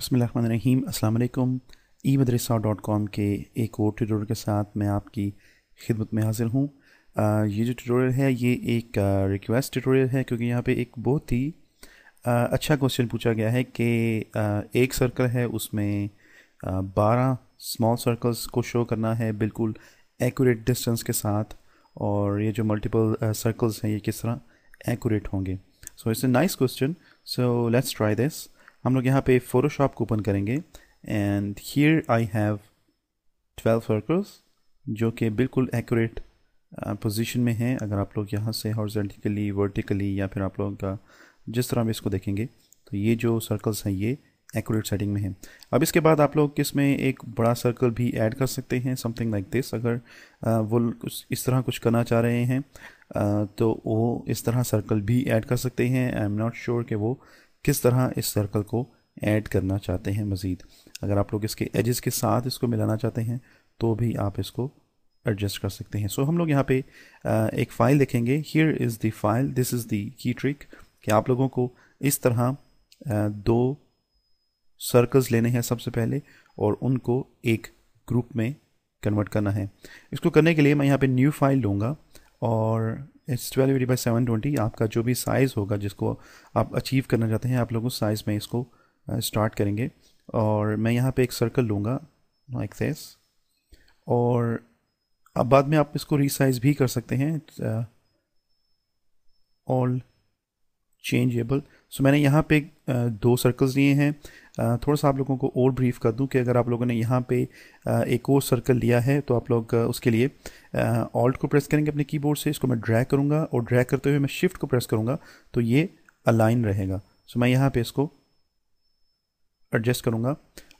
बसमीम अल्लाम ई मदरसा dot com के एक और ट्यूटोरियल के साथ मैं आपकी खिदमत में हाजिर हूँ ये जो ट्यूटोरियल है ये एक रिक्वेस्ट ट्यूटोरियल है क्योंकि यहाँ पे एक बहुत ही अच्छा क्वेश्चन पूछा गया है कि एक सर्कल है उसमें बारह स्मॉल सर्कल्स को शो करना है बिल्कुल एक्यूरेट डिस्टेंस के साथ और ये जो मल्टीपल सर्कल्स हैं ये किस तरह एक्यूरेट होंगे so it's a nice question so let's try this हम लोग यहाँ पे फोटोशॉप को ओपन करेंगे and here I have twelve circles जो कि बिल्कुल एक्यूरेट पोजीशन uh, में हैं अगर आप लोग यहाँ से हॉर्जेंटिकली वर्टिकली या फिर आप लोगों का जिस तरह भी इसको देखेंगे तो ये जो सर्कल्स हैं ये एक्यूरेट सेटिंग में है अब इसके बाद आप लोग इसमें एक बड़ा सर्कल भी ऐड कर सकते हैं समथिंग लाइक दिस अगर uh, वो कुछ इस तरह कुछ करना चाह रहे हैं uh, तो वो इस तरह सर्कल भी ऐड कर सकते हैं आई एम नॉट श्योर कि वो किस तरह इस सर्कल को ऐड करना चाहते हैं मज़ीद अगर आप लोग इसके एजेस के साथ इसको मिलाना चाहते हैं तो भी आप इसको एडजस्ट कर सकते हैं सो so, हम लोग यहाँ पे एक फ़ाइल देखेंगे here is the file this is the key trick कि आप लोगों को इस तरह दो सर्कल्स लेने हैं सबसे पहले और उनको एक ग्रुप में कन्वर्ट करना है इसको करने के लिए मैं यहाँ पे न्यू फाइल लूँगा और it's twelve eighty by seven twenty आपका जो भी साइज़ होगा जिसको आप अचीव करना चाहते हैं आप लोग उस साइज़ में इसको स्टार्ट uh, करेंगे और मैं यहाँ पे एक सर्कल लूँगा लाइक दिस और अब बाद में आप इसको रीसाइज भी कर सकते हैं ऑल uh, चेंजेबल सो मैंने यहाँ पे दो सर्कल्स लिए हैं थोड़ा सा आप लोगों को और ब्रीफ कर दूं कि अगर आप लोगों ने यहाँ पे एक और सर्कल लिया है तो आप लोग उसके लिए ऑल्ट को प्रेस करेंगे अपने कीबोर्ड से इसको मैं ड्रैग करूँगा और ड्रैग करते हुए मैं शिफ्ट को प्रेस करूँगा तो ये अलाइन रहेगा सो मैं यहाँ पर इसको एडजस्ट करूँगा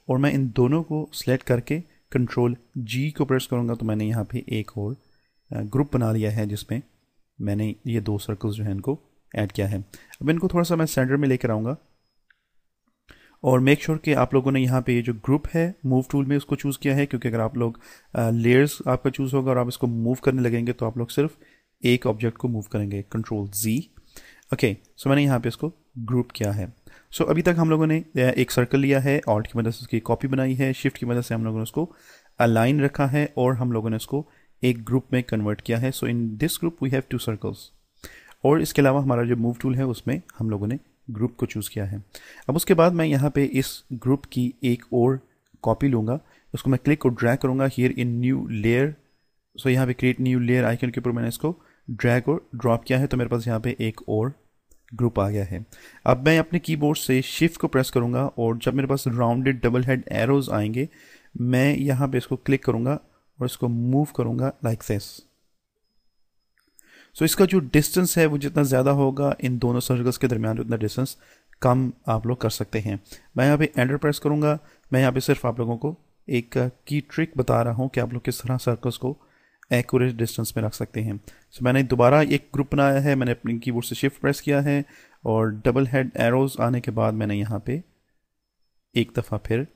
और मैं इन दोनों को सिलेक्ट करके कंट्रोल जी को प्रेस करूँगा तो मैंने यहाँ पर एक और ग्रुप बना लिया है जिसमें मैंने ये दो सर्कल्स जो हैं इनको ऐड किया है अब इनको थोड़ा सा मैं सेंटर में लेकर आऊँगा और मेक श्योर sure कि आप लोगों ने यहाँ पे ये जो ग्रुप है मूव टूल में उसको चूज़ किया है क्योंकि अगर आप लोग लेयर्स आपका चूज़ होगा और आप इसको मूव करने लगेंगे तो आप लोग सिर्फ एक ऑब्जेक्ट को मूव करेंगे कंट्रोल जी ओके सो मैंने यहाँ पे इसको ग्रुप किया है सो so, अभी तक हम लोगों ने एक सर्कल लिया है ऑल्ट की मदद से उसकी कॉपी बनाई है शिफ्ट की मदद से हम लोगों ने उसको अलाइन रखा है और हम लोगों ने उसको एक ग्रुप में कन्वर्ट किया है so in this group we have two circles और इसके अलावा हमारा जो मूव टूल है उसमें हम लोगों ने ग्रुप को चूज़ किया है अब उसके बाद मैं यहाँ पे इस ग्रुप की एक और कॉपी लूँगा उसको मैं क्लिक और ड्रैग करूँगा here in new layer so यहाँ पे क्रिएट न्यू लेयर आइकन के ऊपर मैंने इसको ड्रैग और ड्रॉप किया है तो मेरे पास यहाँ पे एक और ग्रुप आ गया है अब मैं अपने कीबोर्ड से शिफ्ट को प्रेस करूँगा और जब मेरे पास राउंडेड डबल हेड एरोज आएंगे मैं यहाँ पर इसको क्लिक करूँगा और इसको मूव करूँगा लाइक like सो इसका जो डिस्टेंस है वो जितना ज़्यादा होगा इन दोनों सर्कल्स के दरमियान उतना डिस्टेंस कम आप लोग कर सकते हैं मैं यहाँ पे एंडर प्रेस करूँगा मैं यहाँ पे सिर्फ आप लोगों को एक की ट्रिक बता रहा हूँ कि आप लोग किस तरह सर्कल्स को एक्यूरेट डिस्टेंस में रख सकते हैं सो so, मैंने दोबारा एक ग्रुप बनाया है मैंने अपने की से शिफ्ट प्रेस किया है और डबल हेड एरोज आने के बाद मैंने यहाँ पर एक दफ़ा फिर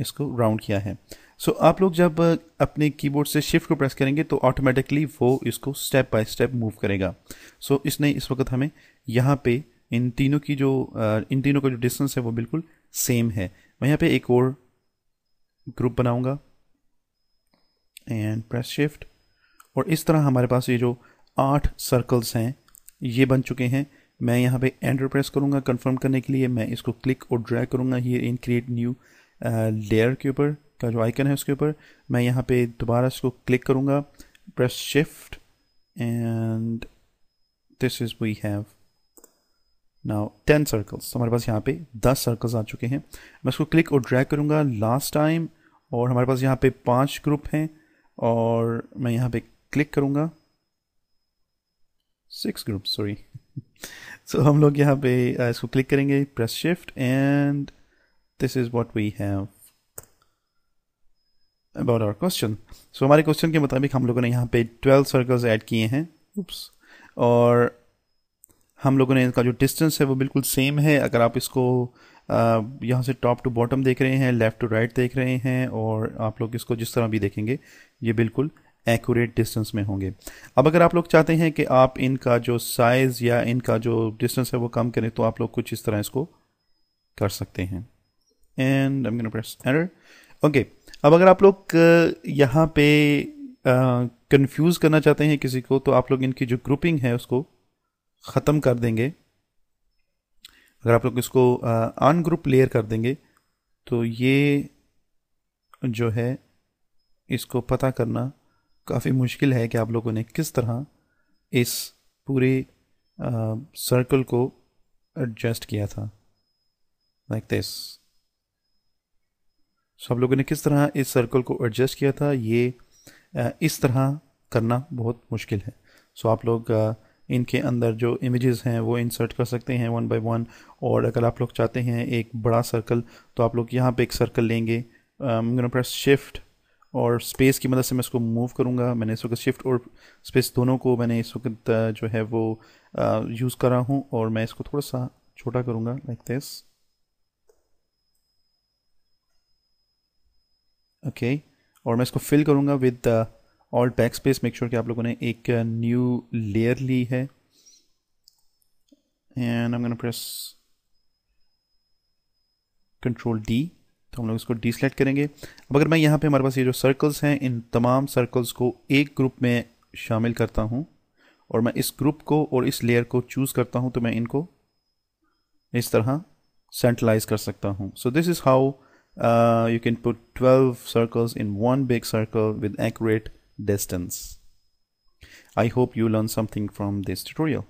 इसको राउंड किया है सो so, आप लोग जब अपने कीबोर्ड से शिफ्ट को प्रेस करेंगे तो ऑटोमेटिकली वो इसको स्टेप बाय स्टेप मूव करेगा सो so, इसने इस वक्त हमें यहाँ पे इन तीनों की जो इन तीनों का जो डिस्टेंस है वो बिल्कुल सेम है मैं यहाँ पे एक और ग्रुप बनाऊंगा एंड प्रेस शिफ्ट और इस तरह हमारे पास ये जो आठ सर्कल्स हैं ये बन चुके हैं मैं यहाँ पे एंटर प्रेस करूँगा कंफर्म करने के लिए मैं इसको क्लिक और ड्रैग करूँगा ये इन क्रिएट न्यू लेयर के ऊपर का जो आइकन है उसके ऊपर मैं यहाँ पे दोबारा इसको क्लिक करूँगा press shift and this is we have now ten circles हमारे पास यहाँ पे दस सर्कल्स आ चुके हैं मैं इसको क्लिक और ड्रैग करूँगा लास्ट टाइम और हमारे पास यहाँ पे पांच ग्रुप हैं और मैं यहाँ पे क्लिक करूँगा सिक्स ग्रुप सॉरी सो हम लोग यहाँ पे uh, इसको क्लिक करेंगे press shift and this is what we have about our question so हमारे क्वेश्चन के मुताबिक हम लोगों ने यहाँ पे ट्वेल्व सर्कल्स ऐड किए हैं उप्स और हम लोगों ने इनका जो डिस्टेंस है वो बिल्कुल सेम है अगर आप इसको यहाँ से टॉप टू बॉटम देख रहे हैं लेफ़्ट टू राइट देख रहे हैं और आप लोग इसको जिस तरह भी देखेंगे ये बिल्कुल एक्यूरेट डिस्टेंस में होंगे अब अगर आप लोग चाहते हैं कि आप इनका जो साइज़ या इनका जो डिस्टेंस है वो कम करें तो आप लोग कुछ इस तरह इसको कर सकते हैं and I am press enter okay अब अगर आप लोग यहाँ पे कंफ्यूज करना चाहते हैं किसी को तो आप लोग इनकी जो ग्रुपिंग है उसको ख़त्म कर देंगे अगर आप लोग इसको अनग्रुप लेयर कर देंगे तो ये जो है इसको पता करना काफ़ी मुश्किल है कि आप लोगों ने किस तरह इस पूरे सर्कल को एडजस्ट किया था लाइक like दिस सो आप लोगों ने किस तरह इस सर्कल को एडजस्ट किया था ये इस तरह करना बहुत मुश्किल है सो आप लोग इनके अंदर जो इमेजेस हैं वो इंसर्ट कर सकते हैं वन बाय वन और अगर आप लोग चाहते हैं एक बड़ा सर्कल तो आप लोग यहाँ पे एक सर्कल लेंगे प्रेस शिफ्ट और स्पेस की मदद से मैं इसको मूव करूँगा मैंने इस वक्त शिफ्ट और स्पेस दोनों को मैंने इस वक्त जो है वो यूज़ करा हूँ और मैं इसको थोड़ा सा छोटा करूँगा लाइक दिस ओके okay. और मैं इसको फिल करूँगा with all back space make sure कि आप लोगों ने एक न्यू uh, लेयर ली है and I am press control D तो हम लोग इसको डी सेलेक्ट करेंगे अब अगर मैं यहाँ पे हमारे पास ये जो सर्कल्स हैं इन तमाम सर्कल्स को एक ग्रुप में शामिल करता हूँ और मैं इस ग्रुप को और इस लेयर को चूज़ करता हूँ तो मैं इनको इस तरह सेंट्रलाइज कर सकता हूँ so this is how Uh, you can put 12 circles in one big circle with accurate distance. I hope you learned something from this tutorial.